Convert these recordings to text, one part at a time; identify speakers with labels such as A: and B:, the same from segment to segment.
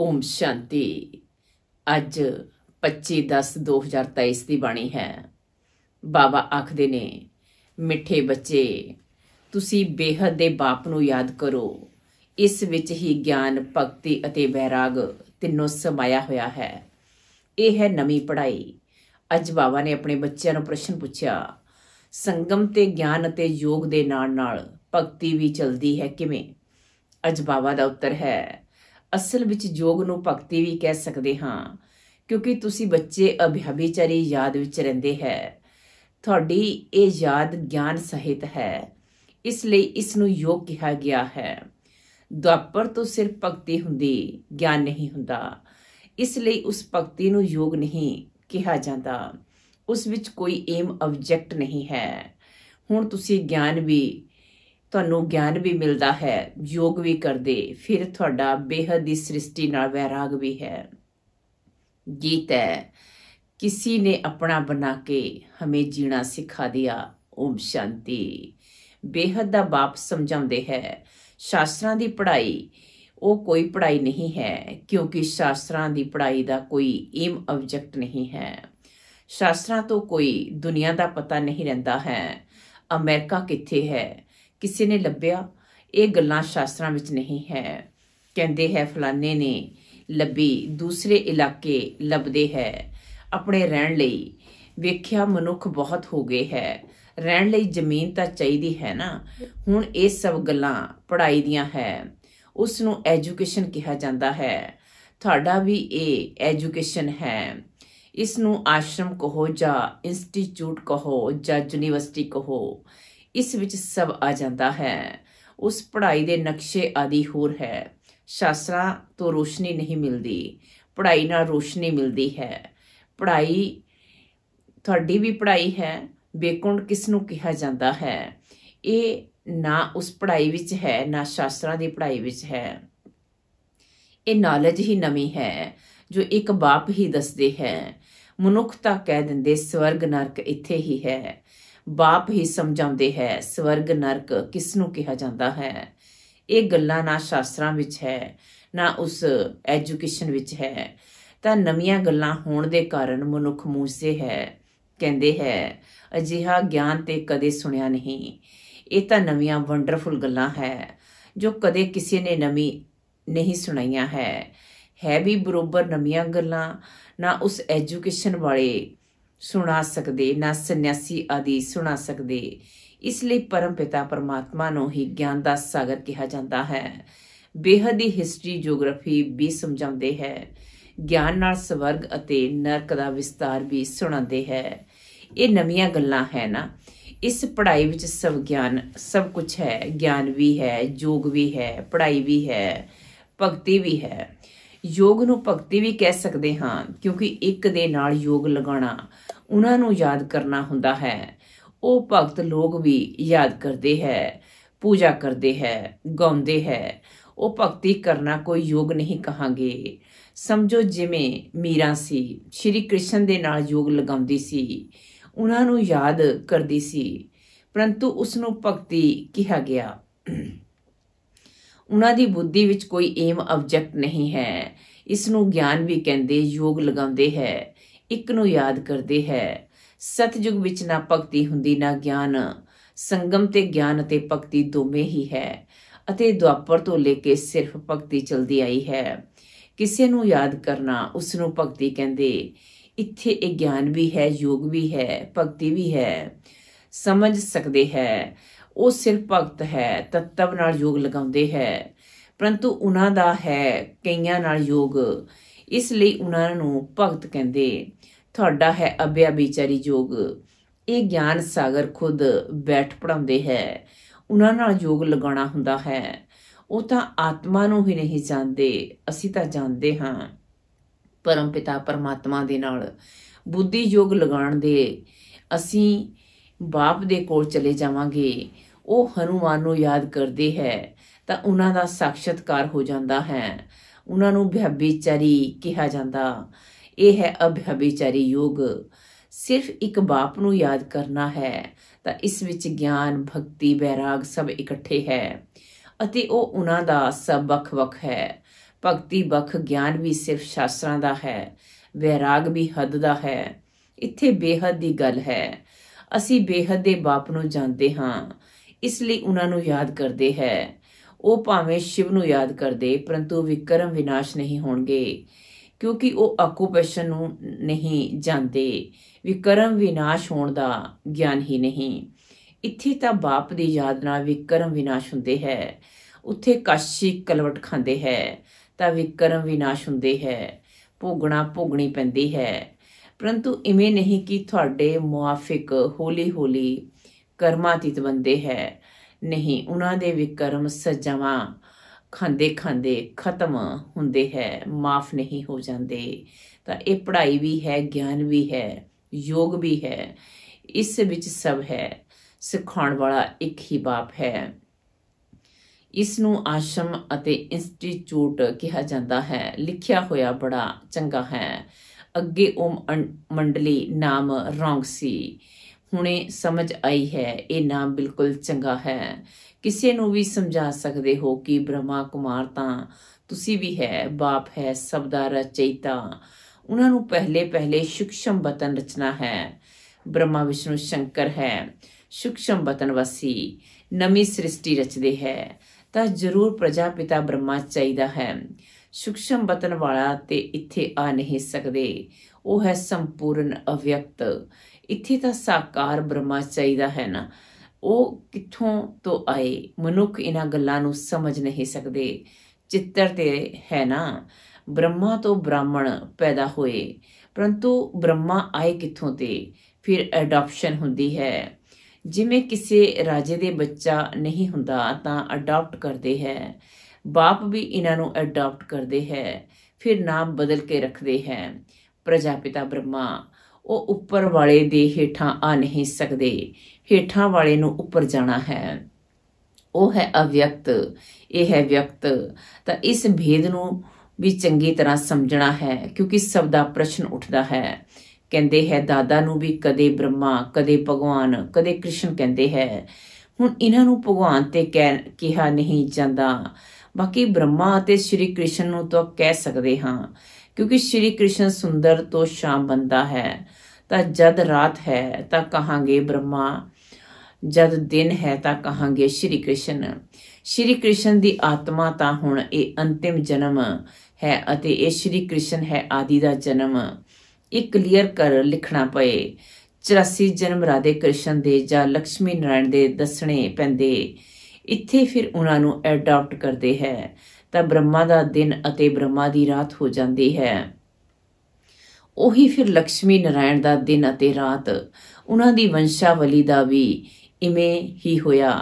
A: ਓਮ ਸ਼ਾਂਤੀ ਅੱਜ 25 10 2023 ਦੀ ਬਾਣੀ ਹੈ ਬਾਬਾ ਆਖਦੇ ਨੇ ਮਿੱਠੇ ਬੱਚੇ ਤੁਸੀਂ ਬੇਹਦ ਦੇ ਬਾਪ ਨੂੰ ਯਾਦ ਕਰੋ ਇਸ ਵਿੱਚ ਹੀ ਗਿਆਨ ਭਗਤੀ ਅਤੇ ਵੈਰਾਗ ਤਿੰਨੋਂ ਸਮਾਇਆ ਹੋਇਆ ਹੈ ਇਹ ਹੈ ਨਵੀਂ ਪੜ੍ਹਾਈ ਅੱਜ ਬਾਬਾ ਨੇ ਆਪਣੇ ਬੱਚਿਆਂ ਨੂੰ ਪ੍ਰਸ਼ਨ ਪੁੱਛਿਆ ਸੰਗਮ ਤੇ ਗਿਆਨ ਅਤੇ ਯੋਗ ਦੇ ਨਾਲ ਨਾਲ ਭਗਤੀ ਵੀ ਚਲਦੀ ਹੈ ਕਿਵੇਂ ਅੱਜ ਬਾਬਾ ਦਾ ਉੱਤਰ ਹੈ ਅਸਲ ਵਿੱਚ ਯੋਗ ਨੂੰ ਭਗਤੀ ਵੀ ਕਹਿ ਸਕਦੇ ਹਾਂ ਕਿਉਂਕਿ ਤੁਸੀਂ ਬੱਚੇ ਅਭਿਆਬੀਚਾਰੀ ਯਾਦ ਵਿੱਚ ਰਹਿੰਦੇ ਹੈ ਤੁਹਾਡੀ ਇਹ ਯਾਦ ਗਿਆਨ ਸਹਿਤ ਹੈ ਇਸ ਲਈ ਇਸ ਨੂੰ ਯੋਗ ਕਿਹਾ ਗਿਆ ਹੈ ਦੁਆਪਰ ਤੋਂ ਸਿਰਫ ਭਗਤੀ ਹੁੰਦੀ ਗਿਆਨ ਨਹੀਂ ਹੁੰਦਾ ਇਸ ਲਈ ਉਸ ਭਗਤੀ ਨੂੰ ਯੋਗ ਨਹੀਂ ਕਿਹਾ ਜਾਂਦਾ ਉਸ ਵਿੱਚ ਕੋਈ ਏਮ ਆਬਜੈਕਟ ਨਹੀਂ ਹੈ ਹੁਣ ਤੁਸੀਂ ਗਿਆਨ ਵੀ ਤੁਹਾਨੂੰ ਗਿਆਨ ਵੀ ਮਿਲਦਾ ਹੈ ਯੋਗ ਵੀ ਕਰਦੇ ਫਿਰ ਤੁਹਾਡਾ ਬੇਹਦ ਦੀ ਸ੍ਰਿਸ਼ਟੀ ਨਾਲ ਵੈਰਾਗ ਵੀ ਹੈ ਗੀਤ ਹੈ ਕਿਸੇ ਨੇ ਆਪਣਾ ਬਣਾ ਕੇ ਹਮੇ ਜੀਣਾ ਸਿਖਾ ਦਿਆ ਓਮ ਸ਼ਾਂਤੀ ਬੇਹਦ ਦਾ ਬਾਪ ਸਮਝਾਉਂਦੇ ਹੈ ਸ਼ਾਸਤਰਾਂ ਦੀ ਪੜ੍ਹਾਈ ਉਹ ਕੋਈ ਪੜ੍ਹਾਈ ਨਹੀਂ ਹੈ ਕਿਉਂਕਿ ਸ਼ਾਸਤਰਾਂ ਦੀ ਪੜ੍ਹਾਈ ਦਾ ਕੋਈ ਏਮ ਆਬਜੈਕਟ ਨਹੀਂ ਹੈ ਸ਼ਾਸਤਰਾਂ ਤੋਂ ਕੋਈ ਦੁਨੀਆ ਦਾ ਪਤਾ ਨਹੀਂ ਰਹਿੰਦਾ ਹੈ ਅਮਰੀਕਾ ਕਿੱਥੇ ਹੈ ਕਿਸੇ ਨੇ ਲੱਭਿਆ ਇਹ ਗੱਲਾਂ ਸ਼ਾਸਤਰਾਂ ਵਿੱਚ ਨਹੀਂ ਹੈ ਕਹਿੰਦੇ ਹੈ ਫਲਾਣੇ ਨੇ ਲੱਭੀ ਦੂਸਰੇ ਇਲਾਕੇ ਲੱਭਦੇ ਹੈ ਆਪਣੇ ਰਹਿਣ ਲਈ ਵੇਖਿਆ ਮਨੁੱਖ ਬਹੁਤ ਹੋ ਗਏ ਹੈ ਰਹਿਣ ਲਈ ਜ਼ਮੀਨ ਤਾਂ ਚਾਹੀਦੀ ਹੈ ਨਾ ਹੁਣ ਇਹ ਸਭ ਗੱਲਾਂ ਪੜਾਈ ਦੀਆਂ ਹੈ ਉਸ ਨੂੰ ਐਜੂਕੇਸ਼ਨ ਕਿਹਾ ਜਾਂਦਾ ਹੈ ਤੁਹਾਡਾ ਵੀ ਇਹ ਐਜੂਕੇਸ਼ਨ ਹੈ ਇਸ ਨੂੰ ਆਸ਼ਰਮ ਕਹੋ ਜਾਂ ਇੰਸਟੀਚਿਊਟ ਕਹੋ ਜਾਂ ਯੂਨੀਵਰਸਿਟੀ ਕਹੋ ਇਸ ਵਿੱਚ ਸਭ ਆ ਜਾਂਦਾ ਹੈ ਉਸ ਪੜ੍ਹਾਈ ਦੇ ਨਕਸ਼ੇ ਆਦਿ ਹੋਰ ਹੈ ਸ਼ਾਸਤਰਾ ਤੋਂ ਰੋਸ਼ਨੀ ਨਹੀਂ ਮਿਲਦੀ ਪੜ੍ਹਾਈ ਨਾਲ ਰੋਸ਼ਨੀ ਮਿਲਦੀ ਹੈ ਪੜ੍ਹਾਈ ਤੁਹਾਡੀ ਵੀ ਪੜ੍ਹਾਈ ਹੈ ਬੇਕੁੰਡ ਕਿਸ ਨੂੰ ਕਿਹਾ ਜਾਂਦਾ ਹੈ ਇਹ ਨਾ ਉਸ ਪੜ੍ਹਾਈ ਵਿੱਚ ਹੈ ਨਾ ਸ਼ਾਸਤਰਾ ਦੀ ਪੜ੍ਹਾਈ ਵਿੱਚ ਹੈ ਇਹ ਨੌਲੇਜ ਹੀ ਨਵੀਂ ਹੈ ਜੋ ਇੱਕ ਬਾਪ ਹੀ ਦੱਸਦੇ ਹੈ ਮਨੁੱਖਤਾ ਕਹਿ ਦਿੰਦੇ ਸਵਰਗ ਨਰਕ ਇੱਥੇ ਹੀ ਹੈ ਬਾਪ ਹੀ ਸਮਝਾਉਂਦੇ ਹੈ ਸਵਰਗ ਨਰਕ ਕਿਸ ਨੂੰ ਕਿਹਾ ਜਾਂਦਾ ਹੈ ਇਹ ਗੱਲਾਂ ਨਾ ਸ਼ਾਸਤਰਾਂ ਵਿੱਚ ਹੈ ਨਾ ਉਸ ਐਜੂਕੇਸ਼ਨ ਵਿੱਚ ਹੈ ਤਾਂ ਨਵੀਆਂ ਗੱਲਾਂ ਹੋਣ ਦੇ ਕਾਰਨ ਮਨੁੱਖ ਮੂਸੇ ਹੈ ਕਹਿੰਦੇ ਹੈ ਅਜਿਹਾ ਗਿਆਨ ਤੇ ਕਦੇ ਸੁਣਿਆ ਨਹੀਂ ਇਹ ਤਾਂ ਨਵੀਆਂ ਵੰਡਰਫੁਲ ਗੱਲਾਂ ਹੈ ਜੋ ਕਦੇ ਕਿਸੇ ਨੇ ਨਵੀਂ ਨਹੀਂ ਸੁਣਾਈਆਂ ਹੈ ਹੈ ਵੀ ਬਰੋਬਰ ਨਵੀਆਂ ਗੱਲਾਂ ਨਾ ਉਸ ਐਜੂਕੇਸ਼ਨ ਵਾਲੇ ਸੁਣਾ ਸਕਦੇ ਨਾ ਸੰਨਿਆਸੀ ਆਦਿ ਸੁਣਾ ਸਕਦੇ ਇਸ ਲਈ ਪਰਮ ਪਿਤਾ ਪਰਮਾਤਮਾ ਨੂੰ ਹੀ ਗਿਆਨ ਦਾ ਸਾਗਰ ਕਿਹਾ ਜਾਂਦਾ ਹੈ ਬੇਹਦ ਹੀ ਹਿਸਟਰੀ ਜੀਓਗ੍ਰਾਫੀ ਵੀ ਸਮਝਾਉਂਦੇ ਹੈ ਗਿਆਨ ਨਾਲ ਸਵਰਗ ਅਤੇ ਨਰਕ ਦਾ ਵਿਸਤਾਰ ਵੀ ਸੁਣਾਉਂਦੇ ਹੈ ਇਹ ਨਵੀਆਂ ਗੱਲਾਂ ਹੈ ਨਾ ਇਸ ਪੜ੍ਹਾਈ ਵਿੱਚ ਸਭ ਗਿਆਨ ਸਭ ਕੁਝ ਹੈ ਗਿਆਨ ਵੀ ਹੈ ਯੋਗ ਵੀ ਹੈ ਪੜ੍ਹਾਈ ਵੀ ਹੈ ਭਗਤੀ ਵੀ ਹੈ ਯੋਗ ਨੂੰ ਭਗਤੀ ਵੀ ਕਹਿ ਸਕਦੇ ਹਾਂ ਕਿਉਂਕਿ ਇੱਕ ਦੇ ਨਾਲ ਯੋਗ ਲਗਾਉਣਾ ਉਹਨਾਂ ਨੂੰ ਯਾਦ ਕਰਨਾ ਹੁੰਦਾ ਹੈ ਉਹ ਭਗਤ ਲੋਕ ਵੀ ਯਾਦ ਕਰਦੇ ਹੈ ਪੂਜਾ ਕਰਦੇ ਹੈ ਗਾਉਂਦੇ ਹੈ ਉਹ ਭਗਤੀ ਕਰਨਾ ਕੋਈ ਯੋਗ ਨਹੀਂ ਕਹਾਂਗੇ ਸਮਝੋ ਜਿਵੇਂ ਮੀਰਾ ਸੀ ਸ਼੍ਰੀ ਕ੍ਰਿਸ਼ਨ ਦੇ ਨਾਲ ਯੋਗ ਲਗਾਉਂਦੀ ਸੀ ਉਹਨਾਂ ਨੂੰ ਯਾਦ ਕਰਦੀ ਸੀ ਪਰੰਤੂ ਉਸ ਨੂੰ ਭਗਤੀ ਕਿਹਾ ਗਿਆ ਉਹਨਾਂ ਦੀ ਬੁੱਧੀ ਵਿੱਚ ਕੋਈ ਏਮ ਆਬਜੈਕਟ ਨਹੀਂ ਹੈ ਇਸ ਨੂੰ ਗਿਆਨ ਵੀ ਕਹਿੰਦੇ ਯੋਗ ਲਗਾਉਂਦੇ ਹੈ ਇੱਕ ਨੂੰ ਯਾਦ ਕਰਦੇ ਹੈ ਸਤਜੁਗ ਵਿੱਚ ਨਾ ਭਗਤੀ ਹੁੰਦੀ ਨਾ ਗਿਆਨ ਸੰਗਮ ਤੇ ਗਿਆਨ ਤੇ ਭਗਤੀ ਦੋਵੇਂ ਹੀ ਹੈ ਅਤੇ ਦੁਆਪਰ ਤੋਂ ਲੈ ਕੇ ਸਿਰਫ ਭਗਤੀ ਚਲਦੀ ਆਈ ਹੈ ਕਿਸੇ ਨੂੰ ਯਾਦ ਕਰਨਾ ਉਸ ਨੂੰ ਭਗਤੀ ਕਹਿੰਦੇ ਇੱਥੇ ਇਹ ਗਿਆਨ ਵੀ ਹੈ ਯੋਗ ਵੀ ਹੈ ਭਗਤੀ ਵੀ ਹੈ ਸਮਝ ਸਕਦੇ ਹੈ ਉਹ ਸਿਰਫ ਭਗਤ ਹੈ ਤਤਵ ਨਾਲ ਯੋਗ ਲਗਾਉਂਦੇ ਹੈ ਪਰੰਤੂ ਉਹਨਾਂ ਦਾ ਹੈ ਕਈਆਂ ਨਾਲ ਯੋਗ ਇਸ ਲਈ ਉਹਨਾਂ ਨੂੰ ਭਗਤ ਕਹਿੰਦੇ ਤੁਹਾਡਾ ਹੈ ਅਬਿਆ ਵਿਚਾਰੀ ਯੋਗ ਇਹ ਗਿਆਨ ਸਾਗਰ ਖੁਦ ਬੈਠ ਪੜਾਉਂਦੇ ਹੈ ਉਹਨਾਂ ਨਾਲ ਯੋਗ ਲਗਾਉਣਾ ਹੁੰਦਾ ਹੈ ਉਹ ਤਾਂ ਆਤਮਾ ਨੂੰ ਹੀ ਨਹੀਂ ਜਾਣਦੇ ਅਸੀਂ ਤਾਂ ਜਾਣਦੇ ਹਾਂ ਪਰਮ ਪਿਤਾ ਪਰਮਾਤਮਾ ਦੇ ਨਾਲ ਬੁੱਧੀ ਯੋਗ ਲਗਾਉਣ ਦੇ ਅਸੀਂ ਬਾਪ ਦੇ ਕੋਲ ਚਲੇ ਜਾਵਾਂਗੇ ਉਹ ਹਨੂਮਾਨ ਨੂੰ ਯਾਦ ਕਰਦੀ ਹੈ ਤਾਂ ਉਹਨਾਂ ਦਾ ਸਾਖਸ਼ਤਕਾਰ ਹੋ ਜਾਂਦਾ ਹੈ ਉਹਨਾਂ ਨੂੰ ਅਭਿਆਬੀਚਾਰੀ ਕਿਹਾ ਜਾਂਦਾ ਇਹ ਹੈ ਅਭਿਆਬੀਚਾਰੀ ਯੋਗ ਸਿਰਫ ਇੱਕ ਬਾਪ ਨੂੰ ਯਾਦ ਕਰਨਾ ਹੈ ਤਾਂ ਇਸ ਵਿੱਚ ਗਿਆਨ ਭਗਤੀ ਬੈਰਾਗ ਸਭ ਇਕੱਠੇ ਹੈ ਅਤੇ ਉਹ ਉਹਨਾਂ ਦਾ ਸਭ ਵੱਖ-ਵੱਖ ਹੈ ਭਗਤੀ ਵੱਖ ਗਿਆਨ ਵੀ ਸਿਰਫ ਸ਼ਾਸਤਰਾਂ ਦਾ ਹੈ ਵੈਰਾਗ ਵੀ ਹੱਦ ਦਾ ਹੈ ਇੱਥੇ ਬੇਹੱਦ ਦੀ ਗੱਲ ਹੈ ਅਸੀਂ ਬੇਹੱਦ ਦੇ ਬਾਪ ਨੂੰ ਜਾਣਦੇ ਹਾਂ ਇਸ ਲਈ ਉਹਨਾਂ ਨੂੰ ਯਾਦ ਕਰਦੇ ਹੈ ਉਹ ਭਾਵੇਂ ਸ਼ਿਵ ਨੂੰ ਯਾਦ ਕਰਦੇ ਪਰੰਤੂ ਵਿਕਰਮ ਵਿਨਾਸ਼ ਨਹੀਂ ਹੋਣਗੇ ਕਿਉਂਕਿ ਉਹ ਆਕੂਪੇਸ਼ਨ ਨੂੰ ਨਹੀਂ ਜਾਣਦੇ ਵਿਕਰਮ ਵਿਨਾਸ਼ ਹੋਣ ਦਾ ਗਿਆਨ ਹੀ ਨਹੀਂ ਇੱਥੇ ਤਾਂ ਬਾਪ ਦੀ ਯਾਦ ਨਾਲ ਵਿਕਰਮ ਵਿਨਾਸ਼ ਹੁੰਦੇ ਹੈ ਉੱਥੇ ਕਾਸ਼ੀ ਕਲਵਟ ਖਾਂਦੇ ਹੈ ਤਾਂ ਵਿਕਰਮ ਵਿਨਾਸ਼ ਹੁੰਦੇ ਹੈ ਭੋਗਣਾ ਭੋਗਣੀ ਪੈਂਦੀ ਹੈ ਪਰੰਤੂ ਇਵੇਂ ਨਹੀਂ ਕਿ ਤੁਹਾਡੇ ਮੁਆਫਿਕ ਹੌਲੀ-ਹੌਲੀ ਕਰਮਾਤੀਤ ਬੰਦੇ ਹੈ ਨਹੀਂ ਉਹਨਾਂ ਦੇ ਵਿਕਰਮ ਸਜਾਵਾਂ ਖਾਂਦੇ ਖਾਂਦੇ ਖਤਮ ਹੁੰਦੇ ਹੈ ਮਾਫ ਨਹੀਂ ਹੋ ਜਾਂਦੇ ਤਾਂ ਇਹ ਪੜ੍ਹਾਈ ਵੀ ਹੈ ਗਿਆਨ ਵੀ ਹੈ ਯੋਗ ਵੀ ਹੈ ਇਸ ਵਿੱਚ ਸਭ ਹੈ ਸਿਖਾਉਣ ਵਾਲਾ ਇੱਕ ਹੀ ਬਾਪ ਹੈ ਇਸ ਨੂੰ ਆਸ਼ਮ ਅਤੇ ਇੰਸਟੀਚਿਊਟ ਕਿਹਾ ਜਾਂਦਾ ਹੈ ਲਿਖਿਆ ਹੋਇਆ ਬੜਾ ਚੰਗਾ ਹੈ ਅੱਗੇ ਓਮ ਮੰਡਲੀ ਨਾਮ ਰੌਂਗ ਸੀ ਹੁਣੇ ਸਮਝ ਆਈ ਹੈ ਇਹ ਨਾਮ ਬਿਲਕੁਲ ਚੰਗਾ ਹੈ ਕਿਸੇ ਨੂੰ ਵੀ ਸਮਝਾ ਸਕਦੇ ਹੋ ਕਿ ਬ੍ਰਹਮਾ ਕੁਮਾਰ ਤਾਂ ਤੁਸੀਂ ਵੀ ਹੈ ਬਾਪ ਹੈ ਸਭ ਦਾ ਰਚੈਤਾ ਉਹਨਾਂ ਨੂੰ ਪਹਿਲੇ ਪਹਿਲੇ ਸ਼ੁਕਸ਼ਮ ਬਤਨ ਰਚਨਾ ਹੈ ਬ੍ਰਹਮਾ ਵਿਸ਼ਨੂੰ ਸ਼ੰਕਰ ਹੈ ਸ਼ੁਕਸ਼ਮ ਬਤਨ ਵਸੀ ਨਵੀਂ ਸ੍ਰਿਸ਼ਟੀ ਰਚਦੇ ਹੈ ਤਾਂ ਜ਼ਰੂਰ ਪ੍ਰਜਾ ਪਿਤਾ ਬ੍ਰਹਮਾ ਚਾਹੀਦਾ ਹੈ ਸ਼ੁਕਸ਼ਮ ਬਤਨ ਵਾਲਾ ਤੇ ਇੱਥੇ ਆ ਨਹੀਂ ਸਕਦੇ ਉਹ ਹੈ ਸੰਪੂਰਨ ਅਵਿਅਕਤ ਇੱਥੇ ਤਾਂ ਸਾਕਾਰ ਬ੍ਰਹਮਾ ਚਾਹੀਦਾ ਹੈ ਨਾ ਉਹ ਕਿੱਥੋਂ ਤੋਂ ਆਏ ਮਨੁੱਖ ਇਹਨਾਂ ਗੱਲਾਂ ਨੂੰ ਸਮਝ ਨਹੀਂ ਸਕਦੇ ਚਿੱਤਰ ਤੇ ਹੈ ਨਾ ਬ੍ਰਹਮਾ ਤੋਂ ਬ੍ਰਾਹਮਣ ਪੈਦਾ ਹੋਏ ਪਰੰਤੂ ਬ੍ਰਹਮਾ ਆਏ ਕਿੱਥੋਂ ਤੇ ਫਿਰ ਐਡਾਪਸ਼ਨ ਹੁੰਦੀ ਹੈ ਜਿਵੇਂ ਕਿਸੇ ਰਾਜੇ ਦੇ ਬੱਚਾ ਨਹੀਂ ਹੁੰਦਾ ਤਾਂ ਅਡਾਪਟ ਕਰਦੇ ਹੈ ਬਾਪ ਵੀ ਇਹਨਾਂ ਨੂੰ ਅਡਾਪਟ ਕਰਦੇ ਹੈ ਫਿਰ ਨਾਮ ਬਦਲ ਕੇ ਰੱਖਦੇ ਹੈ ਪ੍ਰਜਾਪਿਤਾ ਬ੍ਰਹਮਾ ਉਹ ਉੱਪਰ ਵਾਲੇ ਦੇ ਹੇਠਾਂ ਆ ਨਹੀਂ ਸਕਦੇ ਹੇਠਾਂ ਵਾਲੇ ਨੂੰ ਉੱਪਰ ਜਾਣਾ ਹੈ ਉਹ ਹੈ ਅਵਿਅਕਤ ਇਹ ਹੈ ਵਿਅਕਤ ਤਾਂ ਇਸ ਭੇਦ ਨੂੰ ਵੀ ਚੰਗੀ ਤਰ੍ਹਾਂ ਸਮਝਣਾ ਹੈ ਕਿਉਂਕਿ ਸਭ ਦਾ ਪ੍ਰਸ਼ਨ ਉੱਠਦਾ ਹੈ ਕਹਿੰਦੇ ਹੈ ਦਾਦਾ ਨੂੰ ਵੀ ਕਦੇ ਬ੍ਰਹਮਾ ਕਦੇ ਭਗਵਾਨ ਕਦੇ ਕ੍ਰਿਸ਼ਨ ਕਹਿੰਦੇ ਹੈ ਹੁਣ ਇਹਨਾਂ ਨੂੰ ਭਗਵਾਨ ਤੇ ਕਿਹਾ ਨਹੀਂ ਜਾਂਦਾ ਬਾਕੀ ਬ੍ਰਹਮਾ ਅਤੇ ਸ਼੍ਰੀ ਕ੍ਰਿਸ਼ਨ ਨੂੰ ਤਾਂ ਕਹਿ ਸਕਦੇ ਹਾਂ ਕਿਉਂਕਿ ਸ਼੍ਰੀ ਕ੍ਰਿਸ਼ਨ ਸੁੰਦਰ ਤੋਂ ਸ਼ਾਮ ਬੰਦਾ ਹੈ ਤਾਂ ਜਦ ਰਾਤ ਹੈ ਤਾਂ ਕਹਾਂਗੇ ਬ੍ਰਹਮਾ ਜਦ ਦਿਨ ਹੈ ਤਾਂ ਕਹਾਂਗੇ ਸ਼੍ਰੀ ਕ੍ਰਿਸ਼ਨ ਸ਼੍ਰੀ ਕ੍ਰਿਸ਼ਨ ਦੀ ਆਤਮਾ ਤਾਂ ਹੁਣ ਇਹ ਅੰਤਿਮ ਜਨਮ ਹੈ ਅਤੇ ਇਹ ਸ਼੍ਰੀ ਕ੍ਰਿਸ਼ਨ ਹੈ ਆਦਿ ਦਾ ਜਨਮ ਇਹ ਕਲੀਅਰ ਕਰ ਲਿਖਣਾ ਪਏ 84 ਜਨਮ ਰਾਦੇ ਕ੍ਰਿਸ਼ਨ ਦੇ ਜਾਂ ਲక్ష్ਮੀ ਨਾਰਾਇਣ ਦੇ ਦੱਸਣੇ ਪੈਂਦੇ ਇੱਥੇ ਫਿਰ ਉਹਨਾਂ ਨੂੰ ਐਡਾਪਟ ਕਰਦੇ ਹੈ ਤਾਂ ਬ੍ਰਹਮਾ ਦਾ ਦਿਨ ਅਤੇ ਬ੍ਰਹਮਾ ਦੀ ਰਾਤ ਹੋ ਜਾਂਦੀ ਹੈ ਉਹੀ ਫਿਰ ਲక్ష్ਮੀ ਨਾਰਾਇਣ ਦਾ ਦਿਨ ਅਤੇ ਰਾਤ ਉਹਨਾਂ ਦੀ ਵੰਸ਼ਾਵਲੀ ਦਾ ਵੀ ਇਵੇਂ ਹੀ ਹੋਇਆ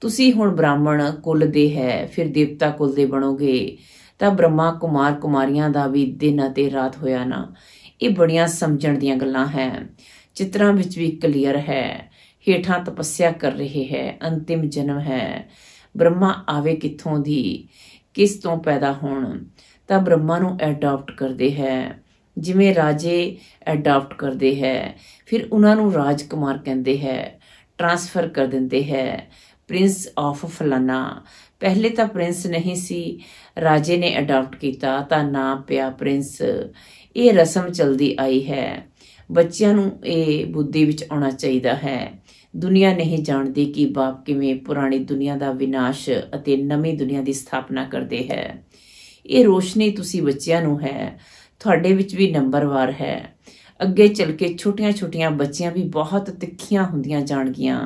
A: ਤੁਸੀਂ ਹੁਣ ਬ੍ਰਾਹਮਣ ਕੁਲ ਦੇ ਹੈ ਫਿਰ ਦੇਵਤਾ ਕੁਲ ਦੇ ਬਣੋਗੇ ਤਾਂ ਬ੍ਰਹਮਾ ਕੁਮਾਰ ਕੁਮਾਰੀਆਂ ਦਾ ਵੀ ਦਿਨ ਅਤੇ ਰਾਤ ਹੋਇਆ ਨਾ ਇਹ ਬੜੀਆਂ ਸਮਝਣ ਦੀਆਂ ਗੱਲਾਂ ਹੈ ਚਿੱਤਰਾਂ ਵਿੱਚ ਵੀ ਕਲੀਅਰ ਹੈ ਹੀਠਾਂ ਤਪੱਸਿਆ ਕਰ ਰਹੇ ਹੈ ਅੰਤਿਮ ਜਨਮ ਹੈ ਬ੍ਰਹਮਾ ਆਵੇ ਕਿੱਥੋਂ ਦੀ ਕਿਸ ਤੋਂ ਪੈਦਾ ਹੋਣ ਤਾਂ ਬ੍ਰਹਮਾ ਨੂੰ ਐਡਾਪਟ ਕਰਦੇ ਹੈ ਜਿਵੇਂ ਰਾਜੇ ਐਡਾਪਟ ਕਰਦੇ ਹੈ ਫਿਰ ਉਹਨਾਂ ਨੂੰ ਰਾਜਕੁਮਾਰ ਕਹਿੰਦੇ ਹੈ ਟ੍ਰਾਂਸਫਰ ਕਰ ਦਿੰਦੇ ਹੈ ਪ੍ਰਿੰਸ ਆਫ ਫਲਾਨਾ ਪਹਿਲੇ ਤਾਂ ਪ੍ਰਿੰਸ ਨਹੀਂ ਸੀ ਰਾਜੇ ਨੇ ਅਡਾਪਟ ਕੀਤਾ ਤਾਂ ਨਾਮ ਪਿਆ ਪ੍ਰਿੰਸ ਇਹ ਰਸਮ ਚਲਦੀ ਆਈ ਹੈ ਬੱਚਿਆਂ ਨੂੰ ਇਹ ਬੁੱਧੀ ਵਿੱਚ ਆਉਣਾ ਚਾਹੀਦਾ ਹੈ ਦੁਨੀਆ ਨਹੀਂ ਜਾਣਦੀ ਕਿ ਬਾਪ ਕਿਵੇਂ ਪੁਰਾਣੀ ਦੁਨੀਆ ਦਾ ਵਿਨਾਸ਼ ਅਤੇ ਨਵੀਂ ਦੁਨੀਆ ਦੀ ਸਥਾਪਨਾ ਕਰਦੇ ਹੈ ਇਹ ਰੋਸ਼ਨੀ ਤੁਸੀਂ ਬੱਚਿਆਂ ਨੂੰ ਹੈ ਤੁਹਾਡੇ ਵਿੱਚ ਵੀ ਨੰਬਰਵਾਰ ਹੈ ਅੱਗੇ ਚੱਲ ਕੇ ਛੋਟੀਆਂ-ਛੋਟੀਆਂ ਬੱਚੀਆਂ ਵੀ ਬਹੁਤ ਤਿੱਖੀਆਂ ਹੁੰਦੀਆਂ ਜਾਣਗੀਆਂ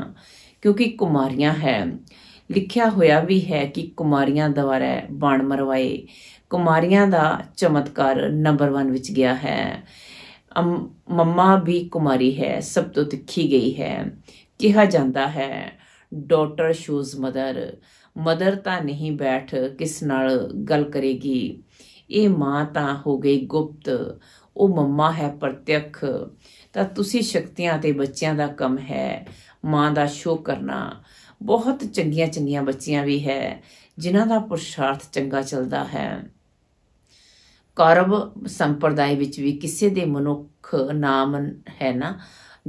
A: ਕਿਉਂਕਿ ਕੁਮਾਰੀਆਂ ਹੈ ਲਿਖਿਆ ਹੋਇਆ ਵੀ ਹੈ ਕਿ ਕੁਮਾਰੀਆਂ ਦੁਆਰਾ ਬਾਣ ਮਰਵਾਏ ਕੁਮਾਰੀਆਂ ਦਾ ਚਮਤਕਾਰ ਨੰਬਰ 1 ਵਿੱਚ ਗਿਆ ਹੈ ਮੰਮਾ ਵੀ ਕੁਮਾਰੀ ਹੈ ਸਭ ਤੋਂ ਤਿੱਖੀ ਗਈ ਹੈ ਕਿਹਾ ਜਾਂਦਾ ਹੈ ਡਾਟਰ ਸ਼ੂਜ਼ ਮਦਰ ਮਦਰ ਤਾਂ ਨਹੀਂ ਬੈਠ ਕਿਸ ਨਾਲ ਗੱਲ ਕਰੇਗੀ ਇਹ ਮਾਂ ਤਾਂ ਹੋ ਗਈ ਗੁਪਤ ਉਹ ਮੰਮਾ ਹੈ ਪ੍ਰਤੱਖ ਤਾਂ ਤੁਸੀਂ ਸ਼ਕਤੀਆਂ ਤੇ ਬੱਚਿਆਂ ਦਾ ਕੰਮ ਹੈ ਮਾਂ ਦਾ ਸ਼ੋਕ ਕਰਨਾ ਬਹੁਤ ਚੰਗੀਆਂ ਚੰਗੀਆਂ ਬੱਚੀਆਂ ਵੀ ਹੈ ਜਿਨ੍ਹਾਂ ਦਾ ਪੁਰਸ਼ਾਰਥ ਚੰਗਾ ਚੱਲਦਾ ਹੈ ਕਰਬ ਸੰਪਰਦਾਇ ਵਿੱਚ ਵੀ ਕਿਸੇ ਦੇ ਮਨੁੱਖ ਨਾਮ ਹੈ ਨਾ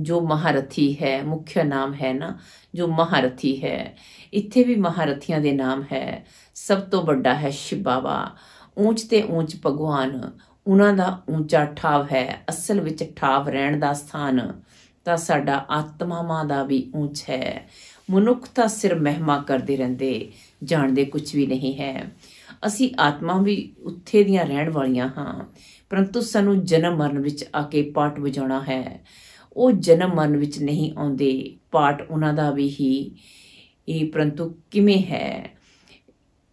A: ਜੋ ਮਹਾਰਥੀ ਹੈ ਮੁੱਖ ਨਾਮ ਹੈ ਨਾ ਜੋ ਮਹਾਰਥੀ ਹੈ ਇੱਥੇ ਵੀ ਮਹਾਰਥੀਆਂ ਦੇ ਨਾਮ ਹੈ ਸਭ ਤੋਂ ਵੱਡਾ ਹੈ ਸ਼ਿਵਾਵਾ ਉੱਚ ਤੇ ਉੱਚ ਭਗਵਾਨ ਉਹਨਾਂ ਦਾ ਉੱਚਾ ਠਾਵ ਹੈ ਅਸਲ ਵਿੱਚ ਠਾਵ ਰਹਿਣ ਦਾ ਸਥਾਨ ਤਾਂ ਸਾਡਾ ਆਤਮਾਵਾਂ ਦਾ ਵੀ ਉੱਚ ਹੈ ਮਨੁੱਖ ਤਾਂ ਸਿਰ ਮਹਿਮਾ ਕਰਦੇ ਰਹਿੰਦੇ ਜਾਣਦੇ ਕੁਝ ਵੀ ਨਹੀਂ ਹੈ ਅਸੀਂ ਆਤਮਾ ਵੀ ਉੱਥੇ ਦੀਆਂ ਰਹਿਣ ਵਾਲੀਆਂ ਹਾਂ ਪਰੰਤੂ ਸਾਨੂੰ ਜਨਮ ਮਰਨ ਵਿੱਚ ਆ ਕੇ ਪਾਟ ਵਜਾਉਣਾ ਹੈ ਉਹ ਜਨਮ ਮਨ ਵਿੱਚ ਨਹੀਂ ਆਉਂਦੇ ਪਾਟ ਉਹਨਾਂ ਦਾ ਵੀ ਹੀ ਇਹ ਪਰੰਤੂ ਕਿਵੇਂ ਹੈ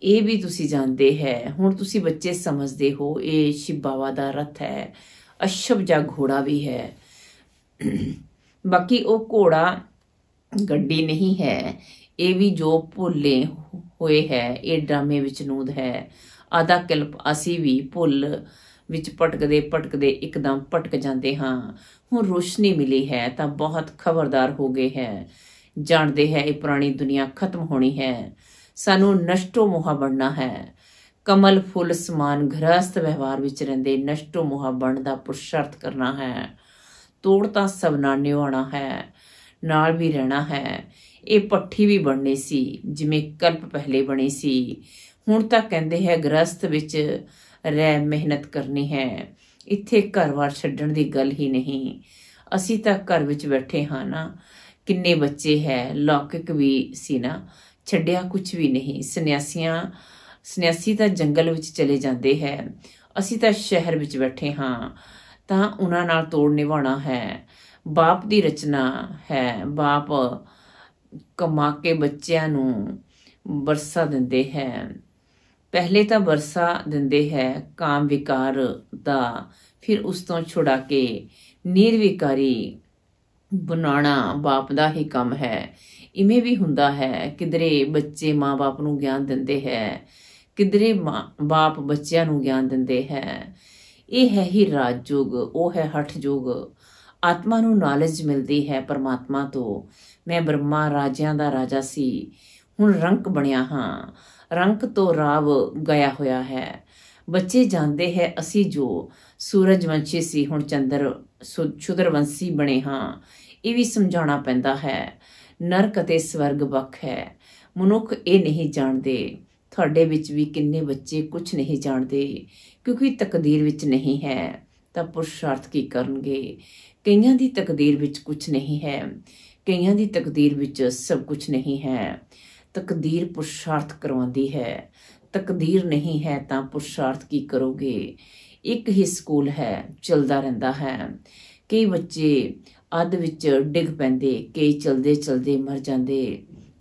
A: ਇਹ ਵੀ ਤੁਸੀਂ ਜਾਣਦੇ ਹੈ ਹੁਣ ਤੁਸੀਂ ਬੱਚੇ ਸਮਝਦੇ ਹੋ ਇਹ ਸ਼ਿਵ ਦਾ ਰਥ ਹੈ ਅਸ਼ਵ ਜਾਂ ਘੋੜਾ ਵੀ ਹੈ ਬਾਕੀ ਉਹ ਘੋੜਾ ਗੱਡੀ ਨਹੀਂ ਹੈ ਇਹ ਵੀ ਜੋ ਭੁੱਲੇ ਹੋਏ ਹੈ ਇਹ ਡਰਾਮੇ ਵਿੱਚ ਨੂਦ ਹੈ ਆਦਾ ਕਲਪ ਅਸੀਂ ਵੀ ਭੁੱਲ ਵਿੱਚ ਪਟਕਦੇ ਪਟਕਦੇ ਇੱਕਦਮ ਪਟਕ ਜਾਂਦੇ ਹਾਂ ਹੁਣ ਰੋਸ਼ਨੀ ਮਿਲੀ ਹੈ ਤਾਂ ਬਹੁਤ ਖਬਰਦਾਰ ਹੋ ਗਏ ਹੈ ਜਾਣਦੇ ਹੈ ਇਹ ਪੁਰਾਣੀ ਦੁਨੀਆ ਖਤਮ ਹੋਣੀ ਹੈ ਸਾਨੂੰ ਨਸ਼ਟੋ ਮੋਹਾ ਬਣਨਾ ਹੈ ਕਮਲ ਫੁੱਲ ਸਮਾਨ ਘਰਸਤ ਵਿਵਹਾਰ ਵਿੱਚ ਰਹਿੰਦੇ ਨਸ਼ਟੋ ਮੋਹਾ ਬਣ ਦਾ ਪੁਰਸ਼ਰਤ ਕਰਨਾ ਹੈ ਤੋੜ ਤਾਂ ਸਭਨਾ ਨਿਵਾਣਾ ਹੈ ਨਾਲ ਵੀ ਰਹਿਣਾ ਹੈ ਇਹ ਪੱਠੀ ਵੀ ਬਣਨੀ ਸੀ ਜਿਵੇਂ ਕਲਪ ਪਹਿਲੇ ਬਣੀ ਸੀ ਹੁਣ ਤਾਂ ਕਹਿੰਦੇ ਹੈ ਗ੍ਰਸਥ ਵਿੱਚ ਰਹਿ ਮਿਹਨਤ ਕਰਨੀ ਹੈ ਇੱਥੇ ਘਰ ਵਾਰ ਛੱਡਣ ਦੀ ਗੱਲ ਹੀ ਨਹੀਂ ਅਸੀਂ ਤਾਂ ਘਰ ਵਿੱਚ ਬੈਠੇ ਹਾਂ ਨਾ ਕਿੰਨੇ ਬੱਚੇ ਹੈ ਲੌਕਿਕ ਵੀ ਸੀ ਨਾ ਛੱਡਿਆ ਕੁਝ ਵੀ ਨਹੀਂ ਸੰਨਿਆਸੀਆਂ ਸੰਨਿਆਸੀ ਤਾਂ ਜੰਗਲ ਵਿੱਚ ਚਲੇ ਜਾਂਦੇ ਹੈ ਅਸੀਂ ਤਾਂ ਸ਼ਹਿਰ ਵਿੱਚ ਬੈਠੇ ਹਾਂ ਤਾਂ ਉਹਨਾਂ ਨਾਲ ਤੋੜ ਨਿਭਾਉਣਾ ਹੈ ਬਾਪ ਦੀ ਰਚਨਾ ਹੈ ਬਾਪ ਕਮਾ ਕੇ ਬੱਚਿਆਂ ਨੂੰ ਵਰਸਾ ਦਿੰਦੇ ਹੈ ਪਹਿਲੇ ਤਾਂ ਵਰਸਾ ਦਿੰਦੇ ਹੈ ਕਾਮ ਵਿਕਾਰ ਦਾ ਫਿਰ ਉਸ ਤੋਂ ਛੁਡਾ ਕੇ ਨਿਰਵਿਕਾਰੀ ਬਣਾਉਣਾ ਬਾਪ ਦਾ ਹੀ ਕੰਮ ਹੈ ਇਵੇਂ ਵੀ ਹੁੰਦਾ ਹੈ ਕਿਦਰੇ ਬੱਚੇ ਮਾਪੇ ਨੂੰ ਗਿਆਨ ਦਿੰਦੇ ਹੈ ਕਿਦਰੇ ਬਾਪ ਬੱਚਿਆਂ ਨੂੰ ਗਿਆਨ ਦਿੰਦੇ ਹੈ ਇਹ ਹੈ ਹੀ ਰਾਜਯੋਗ ਉਹ ਹੈ ਹਠਯੋਗ ਆਤਮਾ ਨੂੰ ਨੌਲੇਜ ਮਿਲਦੀ ਹੈ ਪਰਮਾਤਮਾ ਤੋਂ ਮੈਂ ਬ੍ਰਹਮਾ ਰਾਜਿਆਂ ਦਾ ਰਾਜਾ ਸੀ ਹੁਣ ਰੰਕ ਬਣਿਆ ਹਾਂ ਰੰਗ ਤੋਂ ਰਾਵ ਗਿਆ ਹੋਇਆ ਹੈ ਬੱਚੇ ਜਾਣਦੇ ਹੈ ਅਸੀਂ ਜੋ ਸੂਰਜ ਵੰਸ਼ੀ ਸੀ ਹੁਣ ਚੰਦਰ ਸ਼ੁਦਰਵੰਸ਼ੀ ਬਣੇ ਹਾਂ ਇਹ ਵੀ ਸਮਝਾਉਣਾ ਪੈਂਦਾ ਹੈ ਨਰਕ ਅਤੇ ਸਵਰਗ ਵੱਖ ਹੈ ਮਨੁੱਖ ਇਹ ਨਹੀਂ ਜਾਣਦੇ ਤੁਹਾਡੇ ਵਿੱਚ ਵੀ ਕਿੰਨੇ ਬੱਚੇ ਕੁਝ ਨਹੀਂ ਜਾਣਦੇ ਕਿਉਂਕਿ ਤਕਦੀਰ ਵਿੱਚ ਨਹੀਂ ਹੈ ਤਾਂ ਪੁਰਸ਼ਾਰਥ ਕੀ ਕਰਨਗੇ ਕਈਆਂ ਦੀ ਤਕਦੀਰ ਵਿੱਚ ਕੁਝ ਨਹੀਂ ਹੈ ਕਈਆਂ ਦੀ ਤਕਦੀਰ ਵਿੱਚ ਸਭ ਕੁਝ ਨਹੀਂ ਹੈ ਤਕਦੀਰ ਪੁਰਸ਼ਾਰਥ ਕਰਵਾਉਂਦੀ ਹੈ ਤਕਦੀਰ ਨਹੀਂ ਹੈ ਤਾਂ ਪੁਰਸ਼ਾਰਥ ਕੀ ਕਰੋਗੇ ਇੱਕ ਹੀ ਸਕੂਲ ਹੈ ਚੱਲਦਾ ਰਹਿੰਦਾ ਹੈ ਕਈ ਬੱਚੇ ਅੱਧ ਵਿੱਚ ਡਿੱਗ ਪੈਂਦੇ ਕਈ ਚਲਦੇ ਚਲਦੇ ਮਰ ਜਾਂਦੇ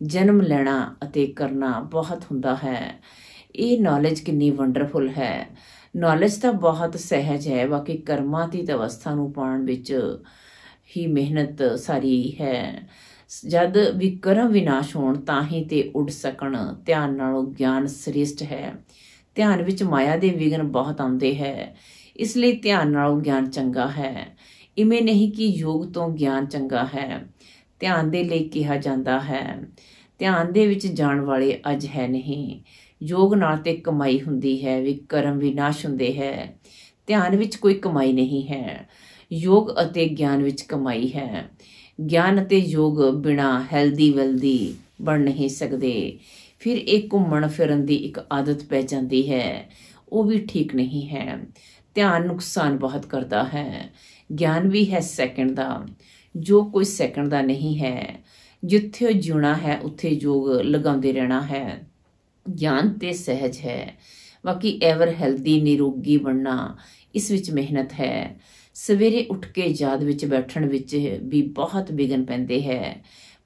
A: ਜਨਮ ਲੈਣਾ ਅਤੇ ਕਰਨਾ ਬਹੁਤ ਹੁੰਦਾ ਹੈ ਇਹ ਨੌਲੇਜ ਕਿੰਨੀ ਵੰਡਰਫੁਲ ਹੈ ਨੌਲੇਜ ਤਾਂ ਬਹੁਤ ਸਹਿਜ ਹੈ ਬਾਕੀ ਕਰਮਾਂ ਦੀ ਤਵਸਥਾ ਨੂੰ ਪਾਉਣ ਵਿੱਚ ਹੀ ਮਿਹਨਤ ਸਾਰੀ ਹੈ ਜਦ ਵਿਕਰਮ ਵਿਨਾਸ਼ ਹੋਣ ਤਾਂ ਹੀ ਤੇ ਉੱਡ ਸਕਣ ਧਿਆਨ ਨਾਲੋਂ ਗਿਆਨ ਸ੍ਰੇਸ਼ਟ ਹੈ ਧਿਆਨ ਵਿੱਚ ਮਾਇਆ ਦੇ ਵਿਗਨ ਬਹੁਤ ਆਉਂਦੇ ਹੈ ਇਸ ਲਈ ਧਿਆਨ ਨਾਲੋਂ ਗਿਆਨ ਚੰਗਾ ਹੈ ਇਵੇਂ ਨਹੀਂ ਕਿ ਯੋਗ ਤੋਂ ਗਿਆਨ ਚੰਗਾ ਹੈ ਧਿਆਨ ਦੇ ਲਈ ਕਿਹਾ ਜਾਂਦਾ ਹੈ ਧਿਆਨ ਦੇ ਵਿੱਚ ਜਾਣ ਵਾਲੇ ਅਜ ਹੈ ਨਹੀਂ ਯੋਗ ਨਾਲ ਤੇ ਕਮਾਈ ਹੁੰਦੀ ਹੈ ਵਿਕਰਮ ਵਿਨਾਸ਼ ਹੁੰਦੇ ਹੈ ਧਿਆਨ ਵਿੱਚ ਕੋਈ ਕਮਾਈ ਨਹੀਂ ਹੈ ਯੋਗ ਅਤੇ ਗਿਆਨ ਵਿੱਚ ਕਮਾਈ ਹੈ ਗਿਆਨ ਤੇ ਯੋਗ ਬਿਨਾ ਹੈਲਦੀ ਵੈਲਦੀ ਬਣ ਨਹੀਂ ਸਕਦੇ ਫਿਰ ਇਹ ਘੁੰਮਣ ਫਿਰਨ ਦੀ ਇੱਕ ਆਦਤ ਪੈ ਜਾਂਦੀ ਹੈ ਉਹ ਵੀ ਠੀਕ ਨਹੀਂ ਹੈ ਧਿਆਨ ਨੁਕਸਾਨ ਬਹੁਤ ਕਰਦਾ ਹੈ ਗਿਆਨ ਵੀ ਹੈ ਸੈਕਿੰਡ ਦਾ ਜੋ ਕੋਈ ਸੈਕਿੰਡ ਦਾ ਨਹੀਂ ਹੈ ਜਿੱਥੇ ਜੁਣਾ ਹੈ ਉੱਥੇ ਯੋਗ ਲਗਾਉਂਦੇ ਰਹਿਣਾ ਹੈ ਗਿਆਨ ਤੇ ਸਹਿਜ ਹੈ ਬਾਕੀ ਐਵਰ ਹੈਲਦੀ ਨਿਰੋਗੀ ਬਣਨਾ ਇਸ ਵਿੱਚ ਮਿਹਨਤ ਹੈ ਸਵੇਰੇ ਉੱਠ ਕੇ ਯਾਦ ਵਿੱਚ ਬੈਠਣ ਵਿੱਚ ਵੀ ਬਹੁਤ ਵਿਗਨ ਪੈਂਦੇ ਹੈ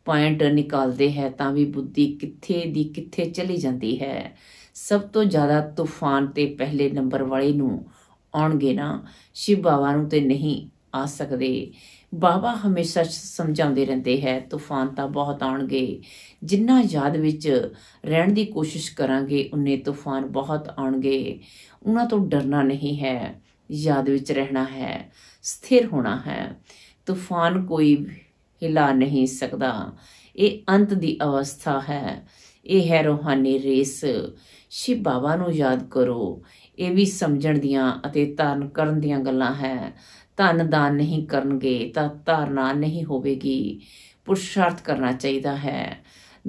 A: ਪੁਆਇੰਟ ਨਿਕਾਲਦੇ ਹੈ ਤਾਂ ਵੀ ਬੁੱਧੀ ਕਿੱਥੇ ਦੀ ਕਿੱਥੇ ਚਲੀ ਜਾਂਦੀ ਹੈ ਸਭ ਤੋਂ ਜ਼ਿਆਦਾ ਤੂਫਾਨ ਤੇ ਪਹਿਲੇ ਨੰਬਰ ਵਾਲੇ ਨੂੰ ਆਉਣਗੇ ਨਾ ਸ਼ਿਵ ਬਾਵਾ ਨੂੰ ਤੇ ਨਹੀਂ ਆ ਸਕਦੇ ਬਾਬਾ ਹਮੇਸ਼ਾ ਸਮਝਾਉਂਦੇ ਰਹਿੰਦੇ ਹੈ ਤੂਫਾਨ ਤਾਂ ਬਹੁਤ ਆਉਣਗੇ ਜਿੰਨਾ ਯਾਦ ਵਿੱਚ ਰਹਿਣ ਦੀ ਕੋਸ਼ਿਸ਼ ਕਰਾਂਗੇ ਉਨੇ ਤੂਫਾਨ ਬਹੁਤ ਆਉਣਗੇ ਉਹਨਾਂ ਤੋਂ ਡਰਨਾ ਨਹੀਂ ਹੈ ਯਾਦ ਵਿੱਚ ਰਹਿਣਾ ਹੈ ਸਥਿਰ ਹੋਣਾ ਹੈ ਤੂਫਾਨ ਕੋਈ ਹਿਲਾ ਨਹੀਂ ਸਕਦਾ ਇਹ ਅੰਤ ਦੀ ਅਵਸਥਾ ਹੈ ਇਹ ਹੈ ਰੋਹਾਨੀ ਰੇਸ ਸ਼ਿਵ ਬਾਬਾ ਨੂੰ ਯਾਦ ਕਰੋ ਇਹ ਵੀ ਸਮਝਣ ਦੀਆਂ ਅਤੇ ਤਰਨ ਕਰਨ ਦੀਆਂ ਗੱਲਾਂ ਹੈ ਧਨ ਦਾਨ ਨਹੀਂ ਕਰਨਗੇ ਤਾਂ ਧਾਰਨਾ ਨਹੀਂ ਹੋਵੇਗੀ ਪੁਰਸ਼ਾਰਥ ਕਰਨਾ ਚਾਹੀਦਾ ਹੈ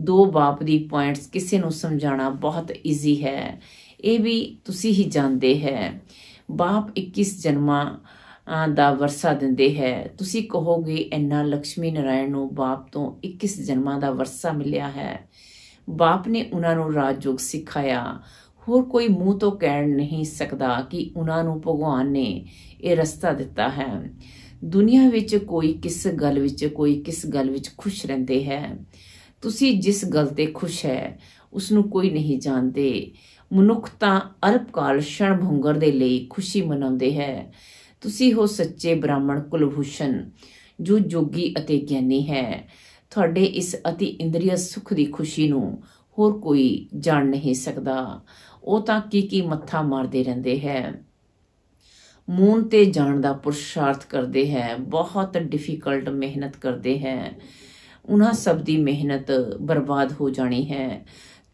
A: ਦੋ ਬਾਪ ਦੀ ਪੁਆਇੰਟਸ ਕਿਸੇ ਨੂੰ ਸਮਝਾਣਾ ਬਹੁਤ ਈਜ਼ੀ ਹੈ ਇਹ ਵੀ ਤੁਸੀਂ ਹੀ ਜਾਣਦੇ ਹੈ ਬਾਪ 21 ਜਨਮਾਂ ਦਾ ਵਰਸਾ ਦਿੰਦੇ ਹੈ ਤੁਸੀਂ ਕਹੋਗੇ ਇੰਨਾ ਲక్ష్ਮੀ ਨਾਰਾਇਣ ਨੂੰ ਬਾਪ ਤੋਂ 21 ਜਨਮਾਂ ਦਾ ਵਰਸਾ ਮਿਲਿਆ ਹੈ ਬਾਪ ਨੇ ਉਹਨਾਂ ਨੂੰ ਰਾਜਯੋਗ ਸਿਖਾਇਆ ਹੋਰ ਕੋਈ ਮੂੰਹ ਤੋਂ ਕਹਿਣ ਨਹੀਂ ਸਕਦਾ ਕਿ ਉਹਨਾਂ ਨੂੰ ਭਗਵਾਨ ਨੇ ਇਹ ਰਸਤਾ ਦਿੱਤਾ ਹੈ ਦੁਨੀਆ ਵਿੱਚ ਕੋਈ ਕਿਸ ਗੱਲ ਵਿੱਚ ਕੋਈ ਕਿਸ ਗੱਲ ਵਿੱਚ ਖੁਸ਼ ਰਹਿੰਦੇ ਹੈ ਤੁਸੀਂ ਜਿਸ ਗੱਲ ਤੇ ਖੁਸ਼ ਹੈ ਉਸ ਨੂੰ ਕੋਈ ਨਹੀਂ ਜਾਣਦੇ ਮਨੁੱਖ ਤਾਂ ਅਰਬ ਕਾਲ ਸ਼ਣ ਭੰਗਰ ਦੇ ਲਈ ਖੁਸ਼ੀ ਮਨਾਉਂਦੇ ਹੈ ਤੁਸੀਂ ਹੋ ਸੱਚੇ ਬ੍ਰਾਹਮਣ ਕੁਲਭੂਸ਼ਣ ਜੋ ਜੋਗੀ ਅਤੇ ਗਿਆਨੀ ਹੈ ਤੁਹਾਡੇ ਇਸ ਅਤੀ ਇੰਦਰੀਆ ਸੁਖ ਦੀ ਖੁਸ਼ੀ ਨੂੰ ਹੋਰ ਕੋਈ ਜਾਣ ਨਹੀਂ ਸਕਦਾ ਉਹ ਤਾਂ ਕੀ ਕੀ ਮੱਥਾ ਮਾਰਦੇ ਰਹਿੰਦੇ ਹੈ ਮੂਨ ਤੇ ਜਾਣ ਦਾ ਪੁਰਸ਼ਾਰਥ ਕਰਦੇ ਹੈ ਬਹੁਤ ਡਿਫਿਕਲਟ ਮਿਹਨਤ ਕਰਦੇ ਹੈ ਉਹਨਾਂ ਸਭ ਦੀ ਮਿਹਨਤ ਬਰਬਾਦ ਹੋ ਜਾਣੀ ਹੈ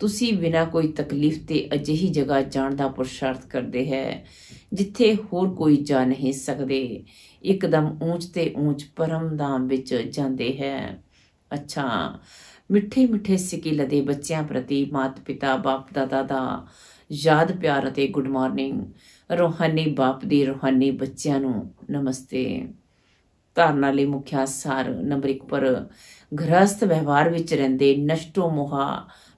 A: ਤੁਸੀਂ ਬਿਨਾ ਕੋਈ ਤਕਲੀਫ ਤੇ ਅਜਿਹੀ ਜਗ੍ਹਾ ਜਾਣ ਦਾ ਪੁਰਸ਼ਾਰਥ ਕਰਦੇ ਹੈ ਜਿੱਥੇ ਹੋਰ ਕੋਈ ਜਾ ਨਹੀਂ ਸਕਦੇ ਇੱਕਦਮ ਉੱਚ ਤੇ ਉੱਚ ਪਰਮ ਧਾਮ ਵਿੱਚ ਜਾਂਦੇ ਹੈ ਅੱਛਾ ਮਿੱਠੇ ਮਿੱਠੇ ਸਿੱਕੇ ਲਦੇ ਬੱਚਿਆਂ ਪ੍ਰਤੀ ਮਾਤ ਪਿਤਾ ਬਾਪ ਦਾਦਾ ਦਾ ਯਾਦ ਪਿਆਰ ਅਤੇ ਗੁੱਡ ਮਾਰਨਿੰਗ ਰੋਹਾਨੀ ਬਾਪ ਦੀ ਰੋਹਾਨੀ ਬੱਚਿਆਂ ਨੂੰ ਨਮਸਤੇ ਧਾਰਨਾ ਲਈ ਮੁੱਖ ਆਸਾਰ ਨੰਬਰ 1 ਪਰ ਗ੍ਰਸਤ ਵਿਵਹਾਰ ਵਿੱਚ ਰਹਿੰਦੇ ਨਸ਼ਟੋ ਮੋਹਾ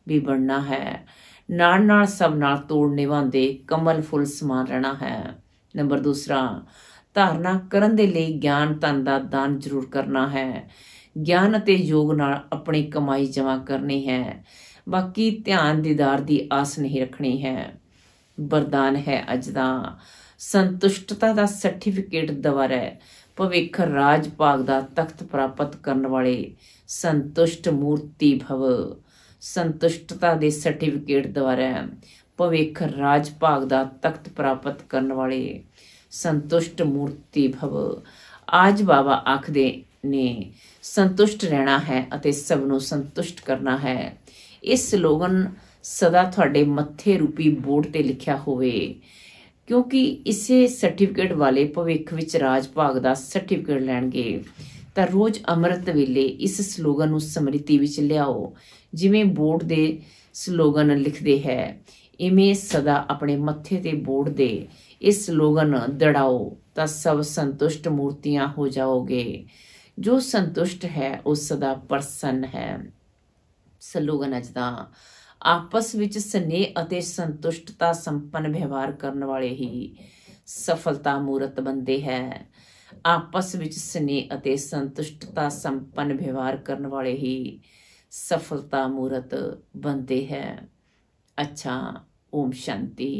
A: ਵੀ ਬਣਨਾ ਹੈ ਨਾਲ ਨਾਲ ਸਭ ਨਾਲ ਤੋੜ ਨਿਵਾਉਂਦੇ ਕਮਲ ਫੁੱਲ ਸਮਾਨ ਰਹਿਣਾ ਹੈ ਨੰਬਰ ਦੂਸਰਾ ਧਾਰਨਾ ਕਰਨ ਦੇ ਲਈ ਗਿਆਨ ਤਨ ਦਾ ਦਾਨ ਜ਼ਰੂਰ ਕਰਨਾ ਹੈ ਗਿਆਨ ਅਤੇ ਯੋਗ ਨਾਲ ਆਪਣੀ ਕਮਾਈ ਜਮਾ ਕਰਨੀ ਹੈ ਬਾਕੀ ਧਿਆਨ ਦੀਦਾਰ ਦੀ ਆਸ ਨਹੀਂ ਰੱਖਣੀ ਹੈ ਵਰਦਾਨ ਹੈ ਅੱਜ ਦਾ ਸੰਤੁਸ਼ਟਤਾ ਦਾ ਸਰਟੀਫਿਕੇਟ ਦਵਾਰਾ ਹੈ ਭਵਿੱਖ ਰਾਜ ਭਾਗ ਦਾ ਤਖਤ ਪ੍ਰਾਪਤ ਕਰਨ ਵਾਲੇ ਸੰਤੁਸ਼ਟ ਮੂਰਤੀ ਭਵ ਸੰਤੁਸ਼ਟਤਾ ਦੇ ਸਰਟੀਫਿਕੇਟ ਦੁਆਰਾ ਭਵਿੱਖ ਰਾਜ ਭਾਗ ਦਾ ਤਖਤ ਪ੍ਰਾਪਤ ਕਰਨ ਵਾਲੇ ਸੰਤੁਸ਼ਟ ਮੂਰਤੀ ਭਵ ਆਜ ਬਾਬਾ ਆਖਦੇ ਨੇ ਸੰਤੁਸ਼ਟ ਰਹਿਣਾ ਹੈ ਅਤੇ ਸਭ ਨੂੰ ਸੰਤੁਸ਼ਟ ਕਰਨਾ ਹੈ ਇਸ ਸਲੋਗਨ ਸਦਾ ਤੁਹਾਡੇ ਮੱਥੇ ਰੂਪੀ ਬੋਰਡ ਤੇ ਲਿਖਿਆ ਹੋਵੇ ਕਿਉਂਕਿ ਇਸੇ ਸਰਟੀਫਿਕੇਟ ਵਾਲੇ ਭਵਿੱਖ ਵਿੱਚ ਰਾਜ ਭਾਗ ਦਾ ਸਰਟੀਫਿਕੇਟ ਲੈਣਗੇ ਤਾਂ ਰੋਜ਼ ਅੰਮ੍ਰਿਤ ਵੇਲੇ ਇਸ ਸਲੋਗਨ ਨੂੰ ਸਮ੍ਰਿਤੀ ਵਿੱਚ ਲਿਆਓ ਜਿਵੇਂ ਬੋਰਡ ਦੇ ਸਲੋਗਨ ਲਿਖਦੇ ਹੈ ਇਵੇਂ ਸਦਾ ਆਪਣੇ ਮੱਥੇ ਤੇ ਬੋਰਡ ਦੇ ਇਸ ਸਲੋਗਨ ਦੜਾਓ ਤਾਂ ਸਭ ਸੰਤੁਸ਼ਟ ਮੂਰਤੀਆਂ ਹੋ ਜਾਓਗੇ ਜੋ ਸੰਤੁਸ਼ਟ ਹੈ ਉਹ ਸਦਾ ਪ੍ਰਸੰਨ ਹੈ ਸਲੋਗਨ ਅਜ ਦਾ ਆਪਸ ਵਿੱਚ ਸਨੇਹ ਅਤੇ ਸੰਤੁਸ਼ਟਤਾ ਸੰਪੰਨ ਵਿਵਹਾਰ ਕਰਨ ਵਾਲੇ ਹੀ ਸਫਲਤਾ ਮੂਰਤ ਬੰਦੇ ਹੈ ਆਪਸ ਵਿੱਚ ਸਨੇਹ ਅਤੇ ਸੰਤੁਸ਼ਟਤਾ ਸੰਪੰਨ ਵਿਵਹਾਰ ਕਰਨ ਵਾਲੇ ਹੀ ਸਫਲਤਾ ਮੂਰਤ ਬੰਦੇ ਹੈ ਅੱਛਾ ਓਮ ਸ਼ਾਂਤੀ